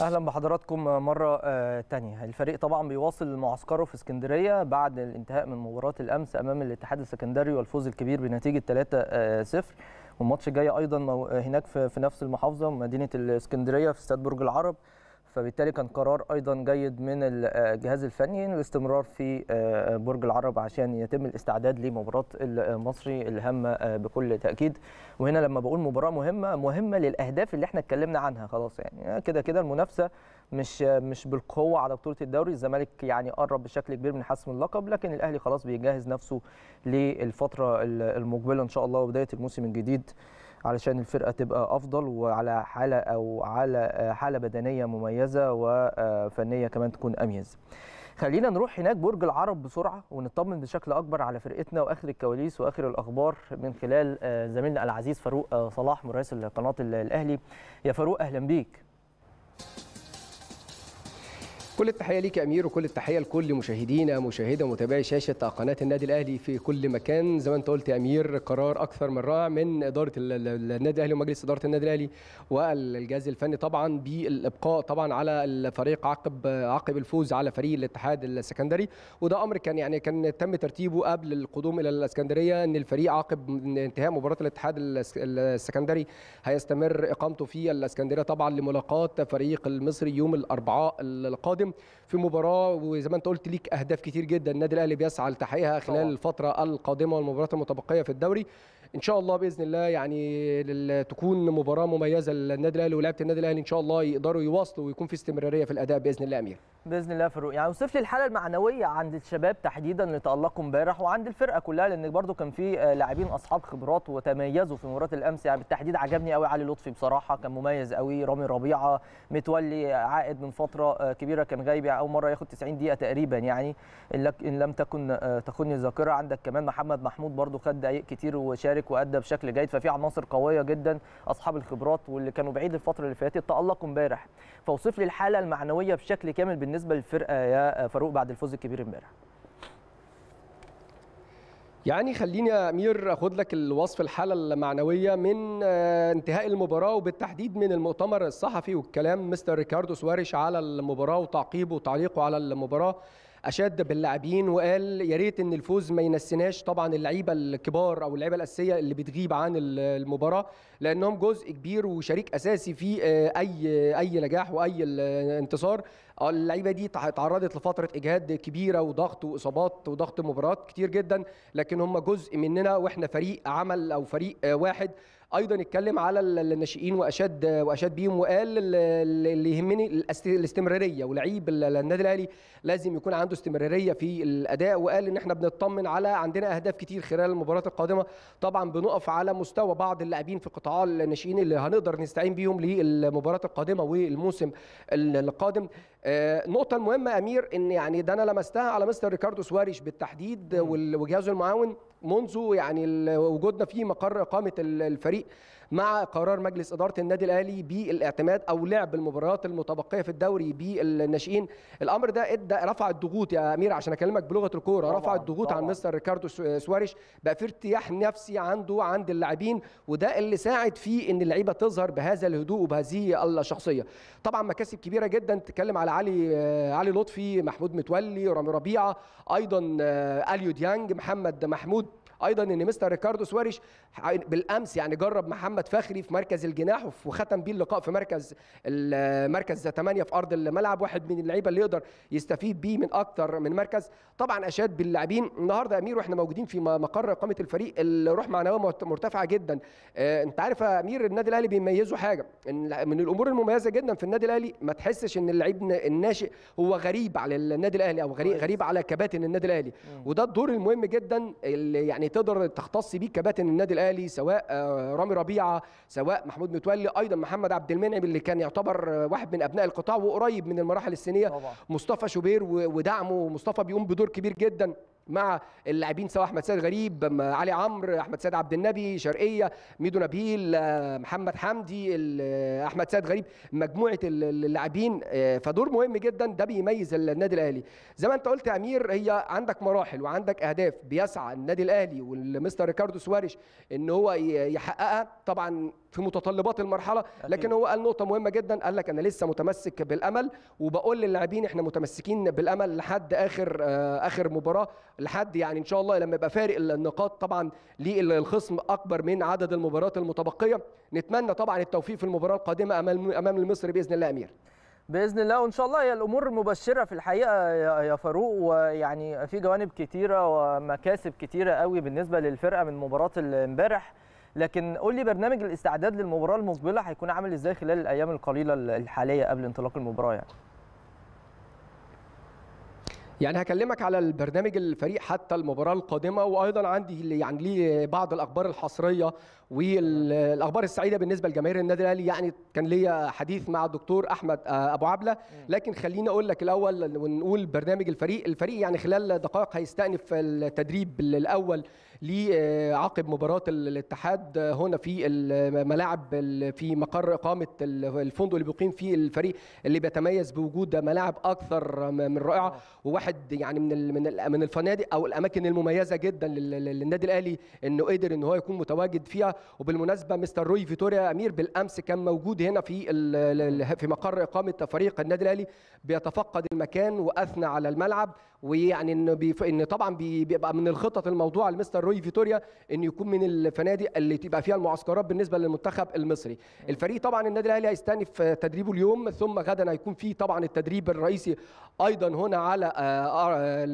اهلا بحضراتكم مره آه، تانية الفريق طبعا بيواصل معسكره في اسكندريه بعد الانتهاء من مباراه الامس امام الاتحاد السكندري والفوز الكبير بنتيجه 3 0 آه، والماتش الجاي ايضا آه، هناك في نفس المحافظه مدينه الاسكندريه في استاد برج العرب فبالتالي كان قرار ايضا جيد من آه، الجهاز الفني الاستمرار في آه، آه، برج العرب عشان يتم الاستعداد لمباراه المصري الهامه بكل تاكيد وهنا لما بقول مباراه مهمه مهمه للاهداف اللي احنا اتكلمنا عنها خلاص يعني كده كده المنافسه مش مش بالقوه على بطوله الدوري الزمالك يعني قرب بشكل كبير من حسم اللقب لكن الاهلي خلاص بيجهز نفسه للفتره المقبله ان شاء الله وبدايه الموسم الجديد علشان الفرقه تبقى افضل وعلى حاله او على حاله بدنيه مميزه وفنيه كمان تكون اميز خلينا نروح هناك برج العرب بسرعه ونطمن بشكل اكبر على فرقتنا واخر الكواليس واخر الاخبار من خلال آه، زميلنا العزيز فاروق آه، صلاح مراسل قناه الاهلي يا فاروق اهلا بيك كل التحيه ليك يا امير وكل التحيه لكل مشاهدينا مشاهده ومتابعي شاشه قناه النادي الاهلي في كل مكان زي ما انت قلت يا امير قرار اكثر من رائع من اداره النادي الاهلي ومجلس اداره النادي الاهلي والجهاز الفني طبعا بالابقاء طبعا على الفريق عقب عقب الفوز على فريق الاتحاد السكندري وده امر كان يعني كان تم ترتيبه قبل القدوم الى الاسكندريه ان الفريق عقب انتهاء مباراه الاتحاد السكندري هيستمر اقامته في الاسكندريه طبعا لملاقاه فريق المصري يوم الاربعاء القادم القادم في مباراه وزي ما انت قلت ليك اهداف كتير جدا النادي الاهلي بيسعى لتحقيقها خلال طبعا. الفتره القادمه والمباريات المتبقيه في الدوري ان شاء الله باذن الله يعني تكون مباراه مميزه للنادي الاهلي ولعبة النادي الاهلي ان شاء الله يقدروا يواصلوا ويكون في استمراريه في الاداء باذن الله امير باذن الله فاروق يعني وصف لي الحاله المعنويه عند الشباب تحديدا اللي تالقوا امبارح وعند الفرقه كلها لان برضو كان في آه، لاعبين اصحاب خبرات وتميزوا في مباراه الامس يعني بالتحديد عجبني قوي علي لطفي بصراحه كان مميز قوي رامي ربيعه متولي عائد من فتره آه، كبيره كان غايب يعني اول مره ياخد 90 دقيقه تقريبا يعني ان لم تكن آه، تخني الذاكره عندك كمان محمد محمود برضو خد دقائق كتير وشارك وادى بشكل جيد ففي عناصر قويه جدا اصحاب الخبرات واللي كانوا بعيد الفتره اللي فاتت تالقوا امبارح فوصف لي الحاله المعنويه بشكل كامل بالنسبة بالنسبه للفرقه يا فاروق بعد الفوز الكبير امبارح يعني خليني يا امير اخد لك الوصف الحاله المعنويه من آه، انتهاء المباراه وبالتحديد من المؤتمر الصحفي والكلام مستر ريكاردو سواريش على المباراه وتعقيبه وتعليقه على المباراه اشاد باللاعبين وقال يا ريت ان الفوز ما ينسيناش طبعا اللعيبه الكبار او اللعيبه الاساسيه اللي بتغيب عن المباراه لانهم جزء كبير وشريك اساسي في آه، اي اي نجاح واي انتصار آه، اللعيبه دي تعرضت لفتره اجهاد كبيره وضغط واصابات وضغط مباريات كتير جدا لكن هم جزء مننا واحنا فريق عمل او فريق آه، واحد ايضا اتكلم على الناشئين واشاد واشاد بيهم وقال اللي يهمني الاستمراريه ولعيب النادي الاهلي لازم يكون عنده استمراريه في الاداء وقال ان احنا بنطمن على عندنا اهداف كتير خلال المباريات القادمه طبعا بنقف على مستوى بعض اللاعبين في قطاع الناشئين اللي هنقدر نستعين بيهم للمباريات القادمه والموسم القادم آه، النقطه المهمه امير ان يعني ده انا لمستها على مستر ريكاردو سواريش بالتحديد وجهازه المعاون منذ يعني وجودنا في مقر اقامه الفريق مع قرار مجلس اداره النادي الاهلي بالاعتماد او لعب المباريات المتبقيه في الدوري بالناشئين الامر ده ادى رفع الضغوط يا امير عشان اكلمك بلغه الكوره رفع الضغوط عن مستر ريكاردو سواريش بقى في ارتياح نفسي عنده عند اللاعبين وده اللي ساعد في ان اللعيبه تظهر بهذا الهدوء وبهذه الشخصيه طبعا مكاسب كبيره جدا تتكلم على علي آه، علي لطفي محمود متولي رامي ربيعه ايضا آه، اليو ديانج محمد محمود ايضا ان مستر ريكاردو سواريش بالامس يعني جرب محمد فخري في مركز الجناح وختم بيه اللقاء في مركز مركز 8 في ارض الملعب واحد من اللعيبه اللي يقدر يستفيد بيه من اكتر من مركز طبعا اشاد باللاعبين النهارده امير واحنا موجودين في مقر اقامه الفريق الروح معنويه مرتفعه جدا آه، انت عارف يا امير النادي الاهلي بيميزه حاجه من الامور المميزه جدا في النادي الاهلي ما تحسش ان اللعيب الناشئ هو غريب على النادي الاهلي او غريب غريب على كباتن النادي الاهلي وده الدور المهم جدا اللي يعني تقدر تختص بيه كباتن النادي الاهلي سواء آه، رامي ربيعه سواء محمود متولي ايضا محمد عبد المنعم اللي كان يعتبر آه، واحد من ابناء القطاع وقريب من المراحل السنيه طبعا. مصطفى شوبير ودعمه مصطفى بيقوم بدور كبير جدا مع اللاعبين سواء احمد سيد غريب علي عمرو احمد سيد عبد النبي شرقيه ميدو نبيل آه، محمد حمدي احمد سيد غريب مجموعه اللاعبين فدور مهم جدا ده بيميز النادي الاهلي زي ما انت قلت يا امير هي عندك مراحل وعندك اهداف بيسعى النادي الاهلي والمستر ريكاردو سواريش ان هو يحققها طبعا في متطلبات المرحله لكن هو قال نقطه مهمه جدا قال لك انا لسه متمسك بالامل وبقول للاعبين احنا متمسكين بالامل لحد اخر آه، اخر مباراه لحد يعني ان شاء الله لما يبقى فارق النقاط طبعا للخصم اكبر من عدد المباريات المتبقيه نتمنى طبعا التوفيق في المباراه القادمه امام المصري باذن الله امير باذن الله وان شاء الله هي الامور مبشره في الحقيقه يا فاروق ويعني في جوانب كتيره ومكاسب كتيره قوي بالنسبه للفرقه من مباراه امبارح لكن قول لي برنامج الاستعداد للمباراه المقبله هيكون عامل ازاي خلال الايام القليله الحاليه قبل انطلاق المباراه يعني يعني هكلمك على البرنامج الفريق حتى المباراه القادمه وايضا عندي يعني ليه بعض الاخبار الحصريه والاخبار السعيده بالنسبه لجماهير النادي الاهلي يعني كان ليا حديث مع الدكتور احمد آه، ابو عبله لكن خليني اقول لك الاول ونقول برنامج الفريق الفريق يعني خلال دقائق هيستأنف التدريب الاول لعقب مباراه الاتحاد آه، هنا في الملاعب في مقر اقامه الفندق اللي بيقيم فيه الفريق اللي بيتميز بوجود ملاعب اكثر من رائعه آه. واحد يعني من من من الفنادق او الاماكن المميزه جدا للنادي الاهلي انه قدر ان هو يكون متواجد فيها وبالمناسبه مستر روي فيتوريا امير بالامس كان موجود هنا في في مقر اقامه فريق النادي الاهلي بيتفقد المكان واثنى على الملعب ويعني ان بيف... ان طبعا بيبقى من الخطط الموضوعه لمستر روي فيتوريا ان يكون من الفنادق اللي تبقى فيها المعسكرات بالنسبه للمنتخب المصري الفريق طبعا النادي الاهلي هيستأنف آه، تدريبه اليوم ثم غدا هيكون في طبعا التدريب الرئيسي ايضا هنا على آه، آه،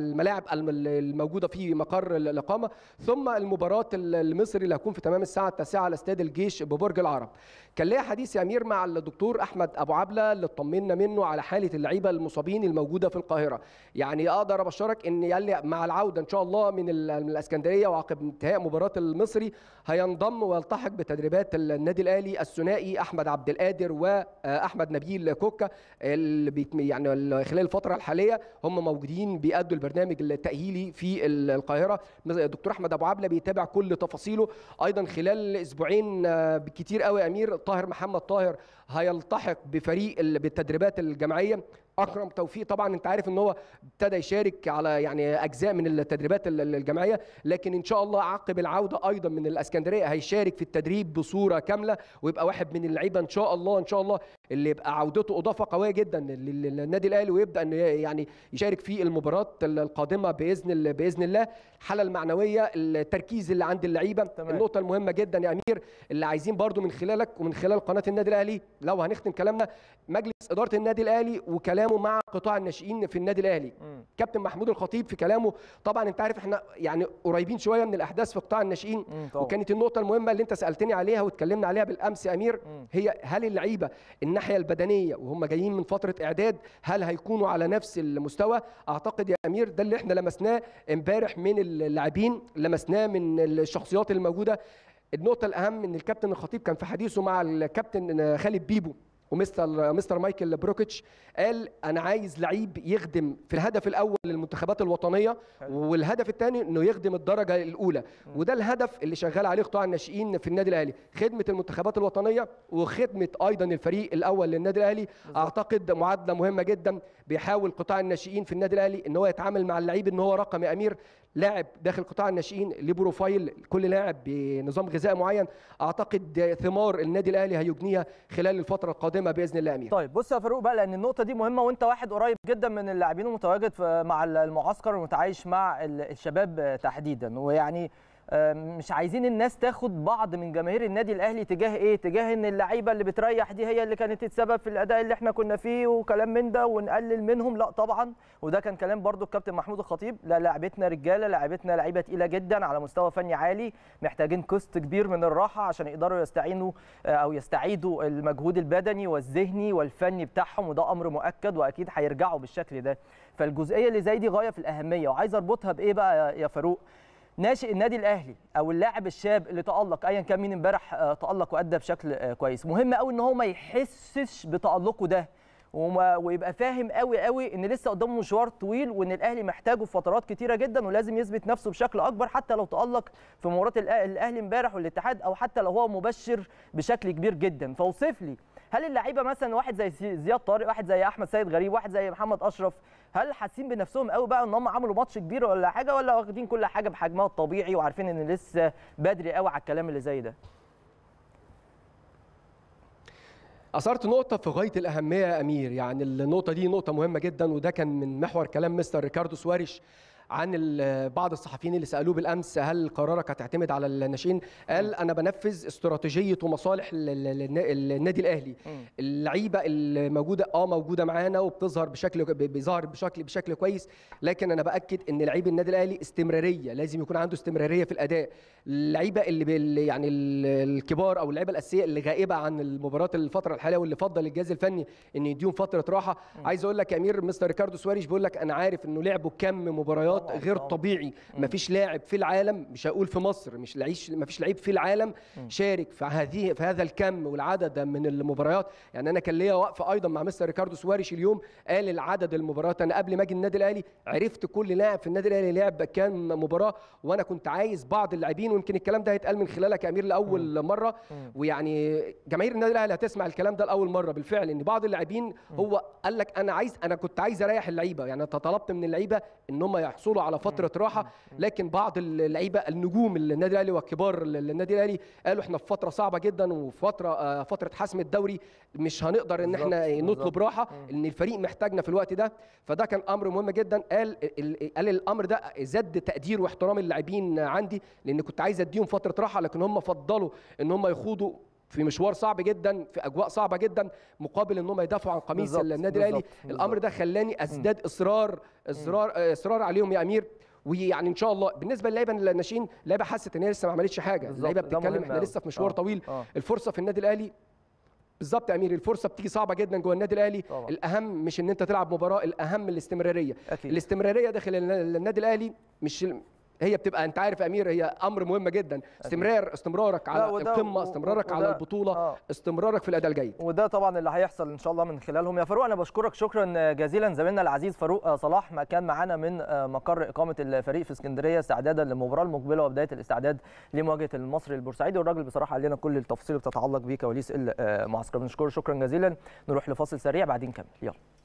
الملاعب الموجوده في مقر الاقامه ثم المباراه المصري اللي هتكون في تمام الساعه 9 على استاد الجيش ببرج العرب كان ليا حديث يا امير مع الدكتور احمد ابو عبله اللي اطمنا منه على حاله اللعيبه المصابين الموجوده في القاهره يعني يعني اقدر ابشرك ان قال لي مع العوده ان شاء الله من, الاسكندريه وعقب انتهاء مباراه المصري هينضم ويلتحق بتدريبات النادي الاهلي الثنائي احمد عبد القادر واحمد نبيل كوكا اللي يعني خلال الفتره الحاليه هم موجودين بيأدوا البرنامج التاهيلي في القاهره دكتور احمد ابو عبله بيتابع كل تفاصيله ايضا خلال اسبوعين آه، كتير قوي امير طاهر محمد طاهر هيلتحق بفريق بالتدريبات الجماعيه اكرم توفيق طبعا انت عارف ان هو ابتدى يشارك على يعني اجزاء من التدريبات الجماعيه لكن ان شاء الله عقب العوده ايضا من الاسكندريه هيشارك في التدريب بصوره كامله ويبقى واحد من اللعيبه ان شاء الله ان شاء الله اللي يبقى عودته اضافه قويه جدا للنادي الاهلي ويبدا ان يعني يشارك في المباراه القادمه باذن باذن الله الحاله المعنويه التركيز اللي عند اللعيبه النقطه المهمه جدا يا امير اللي عايزين برضو من خلالك ومن خلال قناه النادي الاهلي لو هنختم كلامنا مجلس اداره النادي الاهلي وكلامه مع قطاع الناشئين في النادي الاهلي كابتن محمود الخطيب في كلامه طبعا انت عارف احنا يعني قريبين شويه من الاحداث في قطاع الناشئين وكانت النقطه المهمه اللي انت سالتني عليها واتكلمنا عليها بالامس يا امير هي هل اللعيبه ان الناحيه البدنيه وهم جايين من فتره اعداد هل هيكونوا على نفس المستوى اعتقد يا امير ده اللي احنا لمسناه امبارح من اللاعبين لمسناه من الشخصيات الموجوده النقطه الاهم ان الكابتن الخطيب كان في حديثه مع الكابتن خالد بيبو ومستر مستر مايكل بروكيتش قال انا عايز لعيب يخدم في الهدف الاول للمنتخبات الوطنيه والهدف الثاني انه يخدم الدرجه الاولى وده الهدف اللي شغال عليه قطاع الناشئين في النادي الاهلي خدمه المنتخبات الوطنيه وخدمه ايضا الفريق الاول للنادي الاهلي اعتقد معادله مهمه جدا بيحاول قطاع الناشئين في النادي الاهلي ان هو يتعامل مع اللعيب ان هو رقم امير لاعب داخل قطاع الناشئين ليه بروفايل كل لاعب بنظام غذائي معين اعتقد ثمار النادي الاهلي هيجنيها خلال الفتره القادمه باذن الله امير طيب بص يا فاروق بقى لان النقطه دي مهمه وانت واحد قريب جدا من اللاعبين المتواجد مع المعسكر ومتعايش مع الشباب تحديدا ويعني آه، مش عايزين الناس تاخد بعض من جماهير النادي الاهلي تجاه ايه تجاه ان اللعيبه اللي بتريح دي هي اللي كانت السبب في الاداء اللي احنا كنا فيه وكلام من ده ونقلل منهم لا طبعا وده كان كلام برضو الكابتن محمود الخطيب لا لعبتنا رجاله لعبتنا لعيبه تقيله جدا على مستوى فني عالي محتاجين كوست كبير من الراحه عشان يقدروا يستعينوا آه، او يستعيدوا المجهود البدني والذهني والفني بتاعهم وده امر مؤكد واكيد هيرجعوا بالشكل ده فالجزئيه اللي زي دي غايه في الاهميه وعايز اربطها بايه بقى يا فاروق ناشئ النادي الاهلي او اللاعب الشاب اللي تالق ايا كان مين امبارح آه، تالق وادى بشكل آه، كويس مهم قوي ان هو ما يحسش بتالقه ده ويبقى فاهم قوي قوي ان لسه قدامه مشوار طويل وان الاهلي محتاجه في فترات كتيره جدا ولازم يثبت نفسه بشكل اكبر حتى لو تالق في مباراه الاهلي امبارح والاتحاد او حتى لو هو مبشر بشكل كبير جدا فوصف لي هل اللعيبه مثلا واحد زي زياد طارق واحد زي احمد سيد غريب واحد زي محمد اشرف هل حاسين بنفسهم قوي بقى ان هم عملوا ماتش كبير ولا حاجه ولا واخدين كل حاجه بحجمها الطبيعي وعارفين ان لسه بدري قوي على الكلام اللي زي ده أثرت نقطة في غاية الأهمية يا أمير يعني النقطة دي نقطة مهمة جدا وده كان من محور كلام مستر ريكاردو سواريش عن بعض الصحفيين اللي سالوه بالامس هل قرارك هتعتمد على الناشئين قال انا بنفذ استراتيجيه ومصالح النادي الاهلي اللعيبه الموجوده اه موجوده معانا وبتظهر بشكل بيظهر بشكل بشكل كويس لكن انا باكد ان لعيب النادي الاهلي استمراريه لازم يكون عنده استمراريه في الاداء اللعيبه اللي يعني الكبار او اللعيبه الاساسيه اللي غائبه عن المباراه الفتره الحاليه واللي فضل الجهاز الفني ان يديهم فتره راحه عايز اقول لك يا امير مستر ريكاردو سواريش بيقول لك انا عارف انه لعبوا كم مباريات نشاط اه، غير طبيعي مفيش لاعب في العالم مش هقول في مصر مش لعيش مفيش لعيب في العالم شارك في هذه في هذا الكم والعدد من المباريات يعني انا كان ليا وقفه ايضا مع مستر ريكاردو سواريش اليوم قال العدد المباريات انا قبل ما اجي النادي الاهلي عرفت كل لاعب في النادي الاهلي لعب كام مباراه وانا كنت عايز بعض اللاعبين ويمكن الكلام ده هيتقال من خلالك يا امير لاول مره ويعني جماهير النادي الاهلي هتسمع الكلام ده لاول مره بالفعل ان بعض اللاعبين هو قال لك انا عايز انا كنت عايز اريح اللعيبه يعني طلبت من اللعيبه ان هم يحصلوا حصوله على فتره راحه لكن بعض اللعيبه النجوم النادي الاهلي والكبار النادي الاهلي قالوا احنا في فتره صعبه جدا وفتره آه، فتره حسم الدوري مش هنقدر ان احنا نطلب راحه ان الفريق محتاجنا في الوقت ده فده كان امر مهم جدا قال قال الامر ده زاد تقدير واحترام اللاعبين عندي لان كنت عايز اديهم فتره راحه لكن هم فضلوا ان هم يخوضوا في مشوار صعب جدا في اجواء صعبه جدا مقابل ان هم يدافعوا عن قميص النادي الاهلي الامر ده خلاني ازداد اصرار اصرار آه، اصرار عليهم يا امير ويعني ان شاء الله بالنسبه للاعيبه الناشئين لعيبه حست ان هي لسه ما عملتش حاجه اللعيبه بتتكلم احنا لسه في مشوار آه، طويل آه. الفرصه في النادي الاهلي بالظبط يا امير الفرصه بتيجي صعبه جدا جوه النادي الاهلي طبعا. الاهم مش ان انت تلعب مباراه الاهم الاستمراريه أكيد. الاستمراريه داخل النادي الاهلي مش هي بتبقى انت عارف يا امير هي امر مهم جدا استمرار استمرارك على القمه استمرارك على البطوله آه. استمرارك في الاداء الجيد وده طبعا اللي هيحصل ان شاء الله من خلالهم يا فاروق انا بشكرك شكرا جزيلا زميلنا العزيز فاروق صلاح ما كان معانا من مقر اقامه الفريق في اسكندريه استعدادا للمباراه المقبله وبدايه الاستعداد لمواجهه المصري البورسعيدي والراجل بصراحه قال لنا كل التفاصيل اللي بتتعلق بكواليس المعسكر بنشكره شكرا جزيلا نروح لفاصل سريع بعدين نكمل يلا